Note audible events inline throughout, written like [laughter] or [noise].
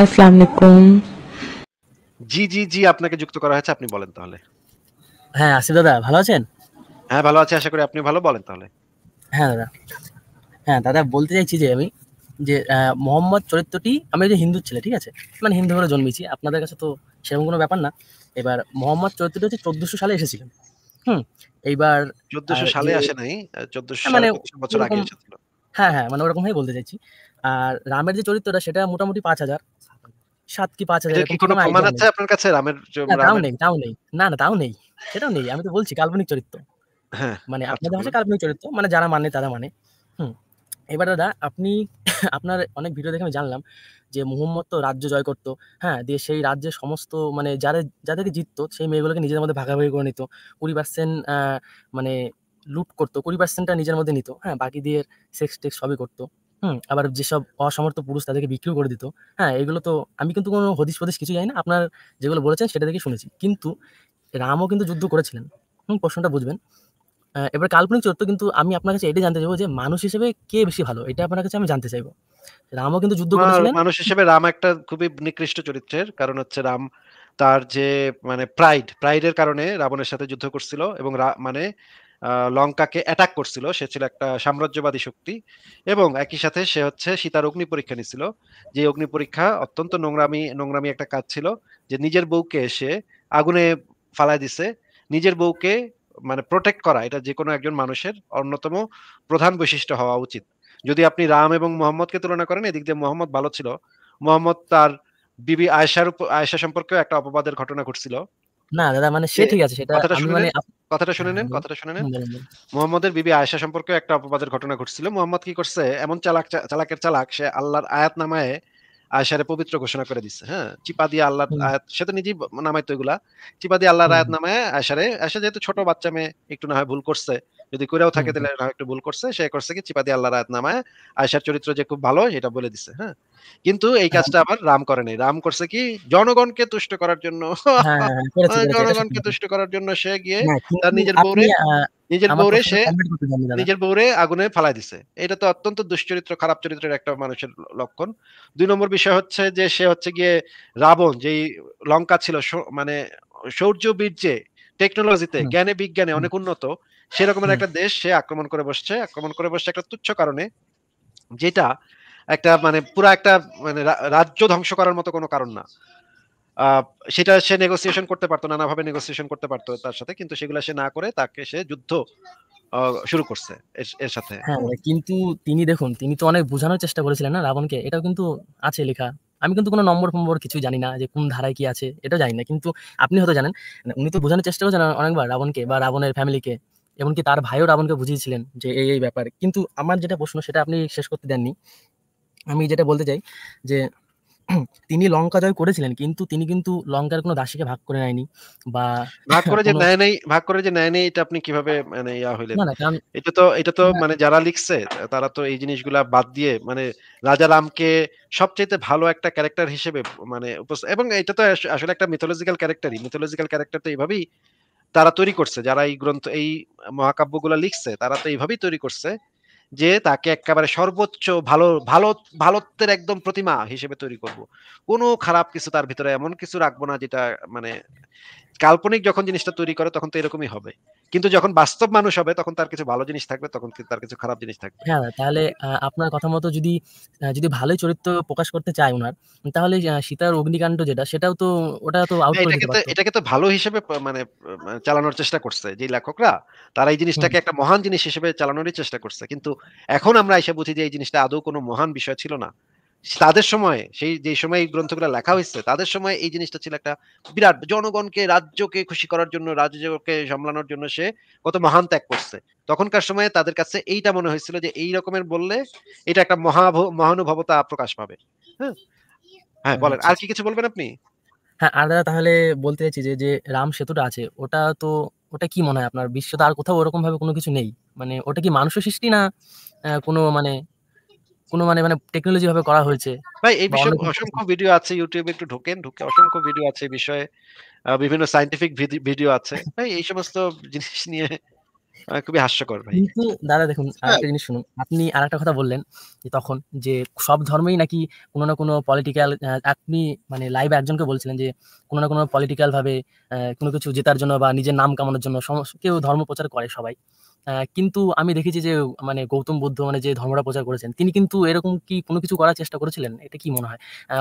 আসসালামু আলাইকুম জি জি জি আপনাকে যুক্ত করা হয়েছে আপনি বলেন তাহলে হ্যাঁ আসিফ দাদা ভালো আছেন হ্যাঁ ভালো আছি আশা করি আপনি ভালো বলেন তাহলে হ্যাঁ দাদা হ্যাঁ দাদা বলতে চাইছি যে আমি যে মোহাম্মদ চরিত্রটি আমি যে হিন্দু ছেলে ঠিক আছে মানে হিন্দু ঘরে জন্মেছি আপনাদের কাছে তো সেরকম কোনো ব্যাপার না এবার মোহাম্মদ চরিত্রটি হচ্ছে চোদ্দশো সালে এসেছিলেন হুম এইবার চোদ্দশো সালে আসে নাই চোদ্দশো মানে হ্যাঁ হ্যাঁ মানে ওরকমভাবে বলতে চাইছি আর রামের যে চরিত্রটা সেটা মোটামুটি পাঁচ হাজার সাত কি পাঁচ হাজার আপনার কাছে রামের তাও নেই তাও নেই না না তাও নেই সেটাও নেই আমি তো বলছি কাল্পনিক চরিত্র হ্যাঁ, মানে আচ্ছা, আপনাদের ভাষায় কাল্পনিক চরিত্র মানে যারা মানে তারা মানে হুম এবার দাদা আপনি [laughs] আপনার অনেক ভিডিও দেখে আমি জানলাম যে মোহাম্মদ তো রাজ্য জয় করতো হ্যাঁ দিয়ে সেই রাজ্যের সমস্ত মানে যারা যাদেরকে জিততো সেই মেয়েগুলোকে নিজের মধ্যে ভাগাভাগি করে নিত কুড়ি পার্সেন্ট মানে লুট করতো কুড়ি পার্সেন্টটা নিজের মধ্যে নিত হ্যাঁ বাকি দিয়ে সেক্স টেক্স সবই করতো হুম আবার যেসব অসমর্থ পুরুষ তাদেরকে বিক্রিও করে দিত হ্যাঁ এগুলো তো আমি কিন্তু কোনো হদিস ফদিশ কিছু জানি না আপনার যেগুলো বলেছেন সেটা দেখে শুনেছি কিন্তু রামও কিন্তু যুদ্ধ করেছিলেন হুম প্রশ্নটা বুঝবেন এবার কাল্পনিক চরিত্র কিন্তু আমি আপনার কাছে এটাই জানতে চাইবো যে মানুষ হিসেবে কে বেশি ভালো এটা আপনার কাছে আমি জানতে চাইবো রামও কিন্তু যুদ্ধ করেছিলেন মানুষ হিসেবে রাম একটা খুবই নিকৃষ্ট চরিত্রের কারণ হচ্ছে রাম তার যে মানে প্রাইড প্রাইডের কারণে রাবণের সাথে যুদ্ধ করছিল এবং মানে লঙ্কাকে অ্যাটাক করছিল সে ছিল একটা সাম্রাজ্যবাদী শক্তি এবং একই সাথে সে হচ্ছে সীতার অগ্নি পরীক্ষা নিছিল যে অগ্নি পরীক্ষা অত্যন্ত নোংরামি নোংরামি একটা কাজ ছিল যে নিজের বউকে এসে আগুনে ফালায় দিছে নিজের বউকে মানে প্রোটেক্ট করা এটা যে কোনো একজন মানুষের অন্যতম প্রধান বৈশিষ্ট্য হওয়া উচিত যদি আপনি রাম এবং মোহাম্মদকে তুলনা করেন এদিক দিয়ে মোহাম্মদ ভালো ছিল মোহাম্মদ তার বিবি আয়সার আয়সা সম্পর্কেও একটা অপবাদের ঘটনা ঘটছিল না দাদা মানে সে ঠিক আছে সেটা আমি মানে কথাটা শুনে নেন হ্যাঁ, কথাটা শুনে নেন মোহাম্মদের বিবি আয়েশা সম্পর্কে একটা অপবাদের ঘটনা ঘটছিল মোহাম্মদ কি করছে এমন চালাক চালাকের চালাক সে আল্লাহর আয়াত নামায় আয়েশারে পবিত্র ঘোষণা করে দিছে হ্যাঁ চিপা দিয়ে আল্লাহর আয়াত সে তো নিজেই নামায় তো এগুলা চিপা দিয়ে আল্লাহর আয়াত নামায় আয়েশারে আয়েশা যেহেতু ছোট বাচ্চা মেয়ে একটু না হয় ভুল করছে যদি কইরাও থাকে তাহলে না একটু ভুল করছে সে করছে কি চিপা দিয়ে আল্লাহর আয়াত নামায় আয়েশার চরিত্র যে খুব ভালো সেটা বলে দিছে হ্যাঁ কিন্তু এই হ্যাঁ। কাজটা আবার রাম করে নাই রাম করছে কি জনগণকে তুষ্ট করার জন্য হ্যাঁ, হ্যাঁ, জনগণকে তুষ্ট করার জন্য সে গিয়ে তার নিজের বউরে নিজের বউরে সে নিজের বউরে আগুনে ফালাই দিছে এটা তো অত্যন্ত দুশ্চরিত্র খারাপ চরিত্রের একটা মানুষের লক্ষণ দুই নম্বর বিষয় হচ্ছে যে সে হচ্ছে গিয়ে রাবণ যেই লঙ্কা ছিল মানে শৌর্য বীর্যে টেকনোলজিতে জ্ঞানে বিজ্ঞানে অনেক উন্নত সেরকমের একটা দেশ সে আক্রমণ করে বসছে আক্রমণ করে বসছে একটা তুচ্ছ কারণে যেটা একটা মানে পুরা একটা মানে রাজ্য ধ্বংস করার মতো কোনো কারণ না সেটা সে নেগোসিয়েশন করতে পারতো নানাভাবে নেগোসিয়েশন করতে পারতো তার সাথে কিন্তু সেগুলো সে না করে তাকে সে যুদ্ধ শুরু করছে এর সাথে হ্যাঁ মানে কিন্তু তিনি দেখুন তিনি তো অনেক বোঝানোর চেষ্টা করেছিলেন না রাবণকে এটাও কিন্তু আছে লেখা আমি কিন্তু কোনো নম্বর ফম্বর কিছু জানি না যে কোন ধারায় কি আছে এটা জানি না কিন্তু আপনি হয়তো জানেন মানে উনি তো বোঝানোর চেষ্টা করেছেন অনেকবার রাবণকে বা রাবণের ফ্যামিলিকে এমনকি তার ভাইও রাবণকে বুঝিয়েছিলেন যে এই এই ব্যাপার কিন্তু আমার যেটা প্রশ্ন সেটা আপনি শেষ করতে দেননি আমি যেটা বলতে চাই যে [clears throat] তিনি লঙ্কা জয় করেছিলেন কিন্তু তিনি কিন্তু লঙ্কার কোনো দাসীকে ভাগ করে নেয়নি বা ভাগ করে যে নেয় নাই ভাগ করে যে নেয় নাই এটা আপনি কিভাবে মানে ইয়া হইলেন এটা তো এটা তো মানে যারা লিখছে তারা তো এই জিনিসগুলা বাদ দিয়ে মানে রাজা রামকে সবচেয়ে ভালো একটা ক্যারেক্টার হিসেবে মানে এবং এটা তো আসলে একটা মিথোলজিক্যাল ক্যারেক্টারই মিথোলজিক্যাল ক্যারেক্টার তো এইভাবেই তারা তৈরি করছে যারা এই গ্রন্থ এই মহাকাব্যগুলো লিখছে তারা তো এইভাবেই তৈরি করছে যে তাকে একেবারে সর্বোচ্চ ভালো ভালো ভালোত্বের একদম প্রতিমা হিসেবে তৈরি করব কোনো খারাপ কিছু তার ভিতরে এমন কিছু রাখবো না যেটা মানে কাল্পনিক যখন জিনিসটা তৈরি করে তখন তো এরকমই হবে কিন্তু যখন বাস্তব মানুষ হবে তখন তার কিছু ভালো জিনিস থাকবে তখন তার কিছু খারাপ জিনিস থাকবে হ্যাঁ তাহলে আপনার কথা মতো যদি যদি ভালো চরিত্র প্রকাশ করতে চায় ওনার তাহলে সীতার অগ্নিকাণ্ড যেটা সেটাও তো ওটা তো হ্যাঁ, এটাকে তো ভালো হিসেবে মানে, মানে চালানোর চেষ্টা করছে যে লেখকরা তারা এই জিনিসটাকে একটা মহান জিনিস হিসেবে চালানোরই চেষ্টা করছে কিন্তু এখন আমরা এসে বুঝি যে এই জিনিসটা আদৌ কোনো মহান বিষয় ছিল না তাদের সময় সেই যে সময় এই গ্রন্থগুলো লেখা হয়েছে তাদের সময় এই জিনিসটা ছিল একটা বিরাট জনগণকে রাজ্যকে খুশি করার জন্য রাজ্যকে সামলানোর জন্য সে কত মহান ত্যাগ করছে তখনকার সময়ে তাদের কাছে এইটা মনে হয়েছিল যে এই রকমের বললে এটা একটা মহা মহানুভবতা প্রকাশ পাবে হ্যাঁ হ্যাঁ বলেন আচ্ছা। আর কি কিছু বলবেন আপনি হ্যাঁ আর দাদা তাহলে বলতে চাইছি যে যে রাম সেতুটা আছে ওটা তো ওটা কি মনে হয় আপনার বিশ্ব আর কোথাও ওরকম ভাবে কোনো কিছু নেই মানে ওটা কি মানুষ সৃষ্টি না কোনো মানে কোনো মানে মানে টেকনোলজি ভাবে করা হয়েছে ভাই এই বিষয়ে অসংখ্য ভিডিও আছে ইউটিউবে একটু ঢোকেন ঢুকে অসংখ্য ভিডিও আছে এই বিষয়ে বিভিন্ন সায়েন্টিফিক ভিডিও আছে ভাই এই সমস্ত জিনিস নিয়ে খুবই হাস্যকর ভাই কিন্তু দাদা দেখুন হ্যাঁ। আরেকটা জিনিস শুনুন আপনি আর একটা কথা বললেন যে তখন যে সব ধর্মেই নাকি কোনো না কোনো পলিটিক্যাল আপনি মানে লাইভে একজনকে বলছিলেন যে কোনো না কোনো পলিটিক্যাল ভাবে কোনো কিছু জেতার জন্য বা নিজের নাম কামানোর জন্য কেউ ধর্ম প্রচার করে সবাই কিন্তু আমি দেখেছি যে মানে গৌতম বুদ্ধ মানে যে ধর্মটা প্রচার করেছেন তিনি কিন্তু এরকম কি কোনো কিছু করার চেষ্টা করেছিলেন এটা কি মনে হয়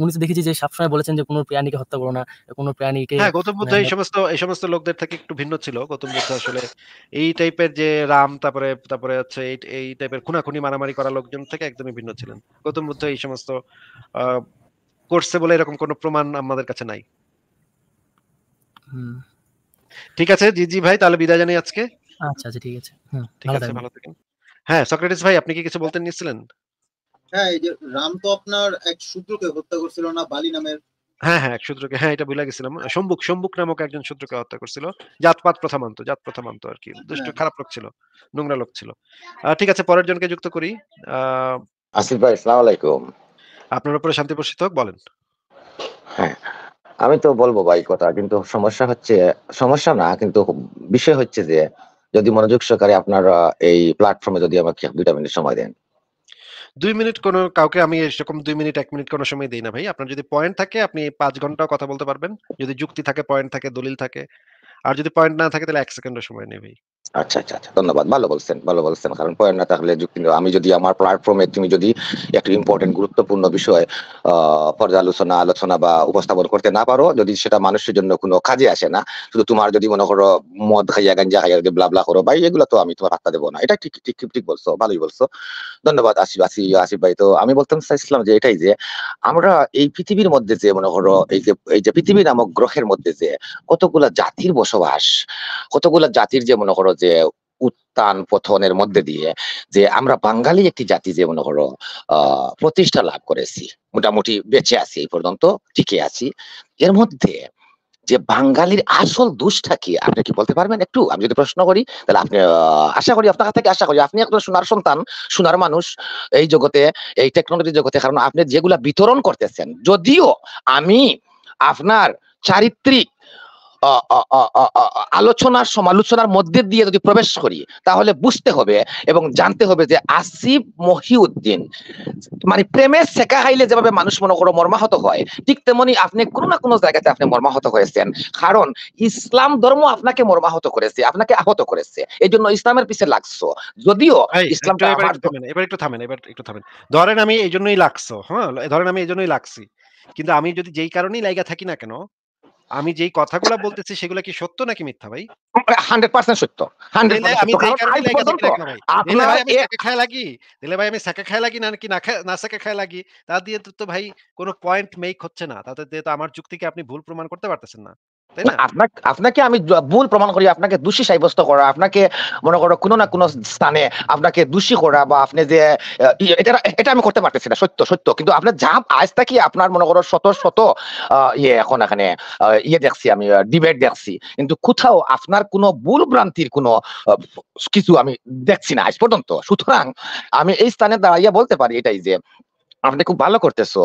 উনি তো দেখেছি যে সবসময় বলেছেন যে কোনো প্রাণীকে হত্যা করো না কোনো প্রাণীকে হ্যাঁ গৌতম বুদ্ধ এই সমস্ত এই সমস্ত লোকদের থেকে একটু ভিন্ন ছিল গৌতম বুদ্ধ আসলে এই টাইপের যে রাম তারপরে তারপরে হচ্ছে এই এই টাইপের খুনাখুনি মারামারি করা লোকজন থেকে একদমই ভিন্ন ছিলেন গৌতম বুদ্ধ এই সমস্ত করছে বলে এরকম কোনো প্রমাণ আমাদের কাছে নাই ঠিক আছে জিজি ভাই তাহলে বিদায় জানাই আজকে আচ্ছা আচ্ছা ঠিক আছে ঠিক আছে ভালো থাকেন হ্যাঁ সক্রেটিস ভাই আপনি কি কিছু বলতে হ্যাঁ এই যে রাম তো আপনার এক শূদ্রকে হত্যা না বালি নামের হ্যাঁ হ্যাঁ এক শূদ্রকে হ্যাঁ এটা ভুলে গেছিলাম হ্যাঁ। নামক একজন শূদ্রকে হত্যা করছিল জাতপাত জাত আর কি দুষ্ট হ্যাঁ। খারাপ লোক ছিল নোংরা লোক ছিল ঠিক আছে পরের জনকে যুক্ত করি আসিফ ভাই আসসালামু আলাইকুম আপনার উপরে শান্তি প্রসিত বলেন হ্যাঁ আমি তো বলবো ভাই কথা কিন্তু সমস্যা হচ্ছে সমস্যা না কিন্তু বিষয় হচ্ছে যে যদি মনোযোগ সহকারে আপনার এই প্ল্যাটফর্মে যদি আমাকে দুইটা মিনিট সময় দেন দুই মিনিট কোনো কাউকে আমি এরকম দুই মিনিট এক মিনিট কোনো সময় দিই না ভাই আপনার যদি পয়েন্ট থাকে আপনি পাঁচ ঘন্টাও কথা বলতে পারবেন যদি যুক্তি থাকে পয়েন্ট থাকে দলিল থাকে আর যদি পয়েন্ট না থাকে তাহলে এক সেকেন্ডও সময় নেই ভাই আচ্ছা আচ্ছা আচ্ছা ধন্যবাদ ভালো বলছেন ভালো বলছেন কারণ পয়েন্ট না থাকলে আমি যদি আমার প্ল্যাটফর্মে তুমি যদি একটি ইম্পর্টেন্ট গুরুত্বপূর্ণ বিষয় পর্যালোচনা আলোচনা বা উপস্থাপন করতে না পারো যদি সেটা মানুষের জন্য কোনো কাজে আসে না শুধু তোমার যদি মনে করো মদ খাইয়া গাঞ্জা খাইয়া যদি ব্লাবলা করো ভাই এগুলো তো আমি তোমার হাত্তা দেবো না এটা ঠিক ঠিক ঠিক বলছো ভালোই বলছো ধন্যবাদ আসিফ আসি আসিফ ভাই তো আমি বলতাম চাইছিলাম যে এটাই যে আমরা এই পৃথিবীর মধ্যে যে মনে করো এই যে এই যে পৃথিবী নামক গ্রহের মধ্যে যে কতগুলা জাতির বসবাস কতগুলা জাতির যে মনে করো যে উত্থান পথনের মধ্যে দিয়ে যে আমরা বাঙালি একটি জাতি যে মনে করো প্রতিষ্ঠা লাভ করেছি মোটামুটি বেঁচে আছি এই পর্যন্ত টিকে আছি এর মধ্যে যে বাঙালির আসল দুষ্টা কি আপনি কি বলতে পারবেন একটু আমি যদি প্রশ্ন করি তাহলে আপনি আশা করি আপনার থেকে আশা করি আপনি একটা সোনার সন্তান সোনার মানুষ এই জগতে এই টেকনোলজি জগতে কারণ আপনি যেগুলা বিতরণ করতেছেন যদিও আমি আপনার চারিত্রিক আলোচনা সমালোচনার মধ্যে দিয়ে যদি প্রবেশ করি তাহলে বুঝতে হবে এবং জানতে হবে যে আসিফ মহিউদ্দিন মানে প্রেমে শেখা হাইলে যেভাবে মানুষ মনে করো মর্মাহত হয় ঠিক তেমনি আপনি কোনো না কোনো জায়গাতে আপনি মর্মাহত হয়েছেন কারণ ইসলাম ধর্ম আপনাকে মর্মাহত করেছে আপনাকে আহত করেছে এই জন্য ইসলামের পিছে লাগছো যদিও ইসলাম এবার একটু থামেন এবার একটু থামেন ধরেন আমি এই জন্যই লাগছো হ্যাঁ ধরেন আমি এই জন্যই লাগছি কিন্তু আমি যদি যেই কারণেই লাইগা থাকি না কেন আমি যেই কথাগুলো বলতেছি সেগুলো কি সত্য নাকি মিথ্যা ভাই হান্ড্রেড পার্সেন্ট সত্য আমি লাগি দিলে ভাই আমি সাকে খায় লাগি না কি না সাকে খায় লাগি তা দিয়ে তো ভাই কোনো পয়েন্ট মেক হচ্ছে না তাতে তো আমার যুক্তিকে আপনি ভুল প্রমাণ করতে পারতেছেন না মানে আপনাকে আপনাকে আমি ভুল প্রমাণ করি আপনাকে দোষী সাব্যস্ত করা আপনাকে মনে করো কোনো না কোনো স্থানে আপনাকে দোষী করা বা আপনি যে ইয়ে, এটা এটা আমি করতে পারতেছি না সত্য সত্য কিন্তু আপনার যা আজ থাকি আপনার মনে করো শত শত ইয়ে এখন এখানে ইয়ে দেখছি আমি ডিবেট দেখছি কিন্তু কোথাও আপনার কোনো ভুল ভ্রান্তির কোনো কিছু আমি দেখছি না আজ পর্যন্ত সুতরাং আমি এই স্থানে দাঁড়াইয়া বলতে পারি এটাই যে আপনি খুব ভালো করতেছো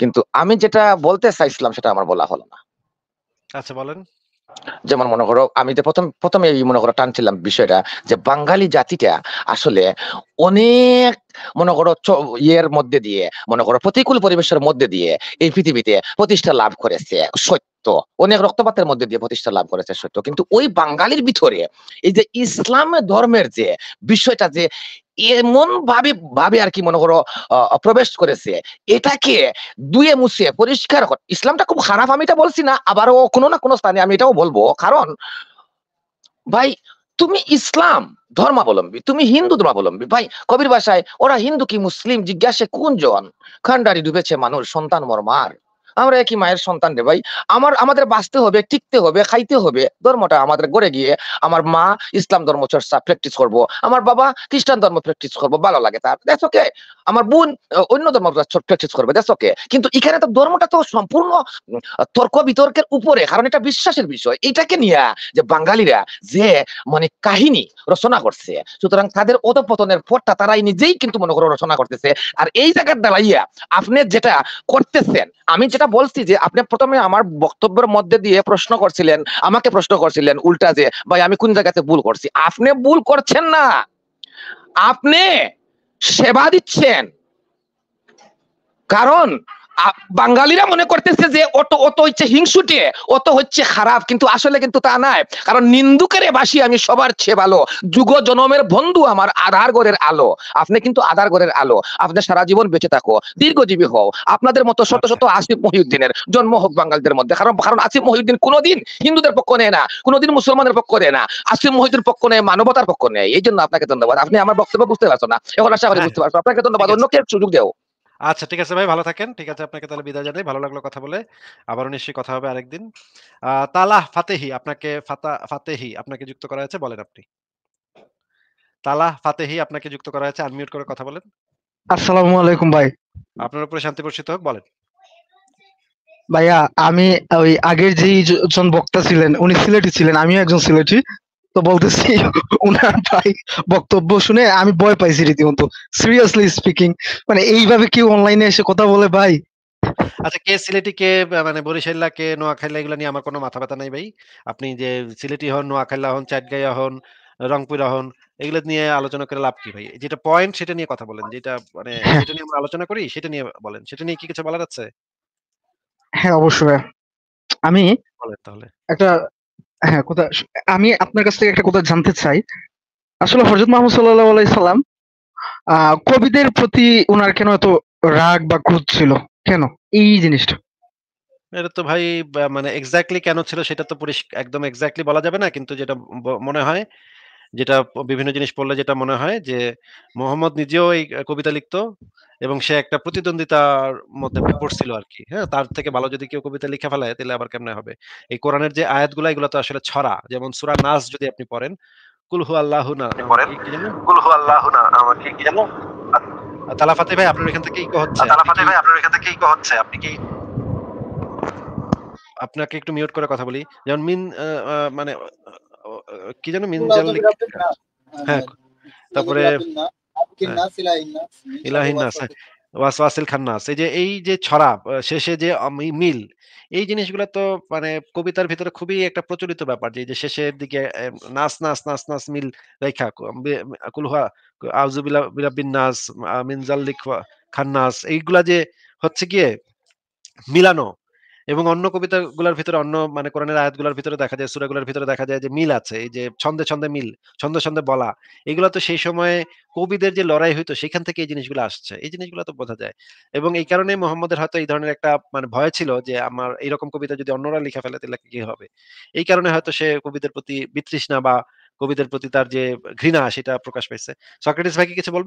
কিন্তু আমি যেটা বলতে চাইছিলাম সেটা আমার বলা হলো না আচ্ছা বলেন যেমন মনে করো আমি তো প্রথম প্রথমে মনে করো টানছিলাম বিষয়টা যে বাঙালি জাতিটা আসলে অনেক মনে করো ইয়ের মধ্যে দিয়ে মনে করো প্রতিকূল পরিবেশের মধ্যে দিয়ে এই পৃথিবীতে প্রতিষ্ঠা লাভ করেছে সত্য অনেক রক্তপাতের মধ্যে দিয়ে প্রতিষ্ঠা লাভ করেছে সত্য কিন্তু ওই বাঙালির ভিতরে এই যে ইসলাম ধর্মের যে বিষয়টা যে এমন ভাবে ভাবে আর কি মনে করো প্রবেশ করেছে এটাকে দুয়ে মুছে পরিষ্কার ইসলামটা খুব খারাপ আমি এটা বলছি না আবারও কোনো না কোনো স্থানে আমি এটাও বলবো কারণ ভাই তুমি ইসলাম ধর্মাবলম্বী তুমি হিন্দু ধর্মাবলম্বী ভাই কবির ভাষায় ওরা হিন্দু কি মুসলিম জিজ্ঞাসে কোন জন খান্ডারি ডুবেছে মানুষ সন্তান মর্মার আমরা একই মায়ের সন্তান রে ভাই আমার আমাদের বাঁচতে হবে টিকতে হবে খাইতে হবে ধর্মটা আমাদের গড়ে গিয়ে আমার মা ইসলাম ধর্ম চর্চা প্র্যাকটিস করব আমার বাবা খ্রিস্টান ধর্ম প্র্যাকটিস করব ভালো লাগে তার দ্যাটস ওকে আমার বোন অন্য ধর্ম প্র্যাকটিস করবে দ্যাটস ওকে কিন্তু এখানে তো ধর্মটা তো সম্পূর্ণ তর্ক বিতর্কের উপরে কারণ এটা বিশ্বাসের বিষয় এটাকে নিয়ে যে বাঙালিরা যে মানে কাহিনী রচনা করছে সুতরাং তাদের অধপতনের পথটা তারাই নিজেই কিন্তু মনে করো রচনা করতেছে আর এই জায়গার দাঁড়াইয়া আপনি যেটা করতেছেন আমি যেটা বলছি যে আপনি প্রথমে আমার বক্তব্যের মধ্যে দিয়ে প্রশ্ন করছিলেন আমাকে প্রশ্ন করছিলেন উল্টা যে ভাই আমি কোন জায়গাতে ভুল করছি আপনি ভুল করছেন না আপনি সেবা দিচ্ছেন কারণ বাঙালিরা মনে করতেছে যে অত অত হচ্ছে হিংসুটে অত হচ্ছে খারাপ কিন্তু আসলে কিন্তু তা নাই কারণ নিন্দুকের বাসি আমি সবার চেয়ে ভালো যুগ জনমের বন্ধু আমার আধার গড়ের আলো আপনি কিন্তু আধার গড়ের আলো আপনি সারা জীবন বেঁচে থাকো দীর্ঘজীবী হও আপনাদের মতো শত শত আসিফ মহিউদ্দিনের জন্ম হোক বাঙালিদের মধ্যে কারণ কারণ আসিফ মহিউদ্দিন কোনোদিন হিন্দুদের পক্ষ নেয় না কোনোদিন মুসলমানের পক্ষ নেয় না আসিফ মহিউদ্দিন পক্ষ নেয় মানবতার পক্ষ নেয় এই জন্য আপনাকে ধন্যবাদ আপনি আমার বক্তব্য বুঝতে পারছো না এখন আশা করি হ্যাঁ। বুঝতে পারছো আপনাকে ধন্যবাদ অন্য কেউ সুযোগ দেও আচ্ছা ঠিক আছে ভাই ভালো থাকেন ঠিক আছে আপনাকে তাহলে বিদায় জানাই ভালো লাগলো কথা বলে আবারও নিশ্চয়ই কথা হবে আরেকদিন তালাহ ফাতেহি আপনাকে ফাতা ফাতেহি আপনাকে যুক্ত করা হয়েছে বলেন আপনি তালাহ ফাতেহি আপনাকে যুক্ত করা হয়েছে আনমিউট করে কথা বলেন আসসালামু আলাইকুম ভাই আপনার উপরে শান্তি বর্ষিত হোক বলেন ভাইয়া আমি ওই আগের যে জন বক্তা ছিলেন উনি সিলেটি ছিলেন আমিও একজন সিলেটি তো বলতেছি উনার ভাই বক্তব্য শুনে আমি ভয় পাইছি রীতিমতো সিরিয়াসলি স্পিকিং মানে এইভাবে কেউ অনলাইনে এসে কথা বলে ভাই আচ্ছা কে সিলেটি কে মানে বরিশাল্লা কে নোয়াখাইলা এগুলো নিয়ে আমার কোনো মাথা ব্যথা নাই ভাই আপনি যে সিলেটি হন নোয়াখাইলা হন চাটগাইয়া হন রংপুরা হন এগুলো নিয়ে আলোচনা করে লাভ কি ভাই যেটা পয়েন্ট সেটা নিয়ে কথা বলেন যেটা মানে হ্যাঁ। যেটা নিয়ে আমরা আলোচনা করি সেটা নিয়ে বলেন সেটা নিয়ে কি কিছু বলার আছে হ্যাঁ অবশ্যই আমি তাহলে একটা হ্যাঁ কোথা আমি আপনার কাছ থেকে একটা কথা জানতে চাই আসলে হজরত মাহমুদ সাল্লাহ আলাই সাল্লাম কবিদের প্রতি ওনার কেন এত রাগ বা ক্রোধ ছিল কেন এই জিনিসটা এটা তো ভাই মানে এক্স্যাক্টলি কেন ছিল সেটা তো একদম এক্স্যাক্টলি বলা যাবে না কিন্তু যেটা মনে হয় যেটা বিভিন্ন জিনিস পড়লে যেটা মনে হয় যে মোহাম্মদ নিজেও এই কবিতা লিখত এবং সে একটা প্রতিদ্বন্দ্বিতার মধ্যে পড়ছিল আর কি হ্যাঁ তার থেকে ভালো যদি কেউ কবিতা লিখে ফেলে তাহলে আবার কেমন হবে এই কোরআনের যে আয়াতগুলো এগুলো তো আসলে ছড়া যেমন সুরা নাস যদি আপনি পড়েন কুল আল্লাহ না কুল আল্লাহ না আমার কি জানো তালাফাতে ভাই আপনার এখান থেকে ইকো হচ্ছে তালাফাতে ভাই আপনার এখান থেকে ইকো হচ্ছে আপনি কি আপনাকে একটু মিউট করে কথা বলি যেমন মিন মানে কি যেন মিন হ্যাঁ, হ্যাঁ তারপরে হ্যাঁ। ওয়াসওয়াসিল খান্নাস এই যে এই যে ছড়া শেষে যে মিল এই জিনিসগুলো তো মানে কবিতার ভিতরে খুবই একটা প্রচলিত ব্যাপার যে শেষের দিকে নাস নাস নাস নাস মিল রেখা কুলহা আউজুবিলা বিরাবিন নাস মিনজাল্লিক খান্নাস এইগুলা যে হচ্ছে গিয়ে মিলানো এবং অন্য কবিতাগুলোর ভিতরে অন্য মানে কোরআনের আয়াতগুলোর ভিতরে দেখা যায় সুরাগুলোর ভিতরে দেখা যায় যে মিল আছে এই যে ছন্দে ছন্দে মিল ছন্দে ছন্দে বলা এগুলো তো সেই সময়ে কবিদের যে লড়াই হইতো সেখান থেকে এই জিনিসগুলো আসছে এই জিনিসগুলো তো বোঝা যায় এবং এই কারণে মোহাম্মদের হয়তো এই ধরনের একটা মানে ভয় ছিল যে আমার এইরকম কবিতা যদি অন্যরা লিখা ফেলে তাহলে কি হবে এই কারণে হয়তো সে কবিদের প্রতি বিতৃষ্ণা বা কবিদের প্রতি তার যে ঘৃণা সেটা প্রকাশ পাইছে সক্রেটিস ভাই কি কিছু বলবে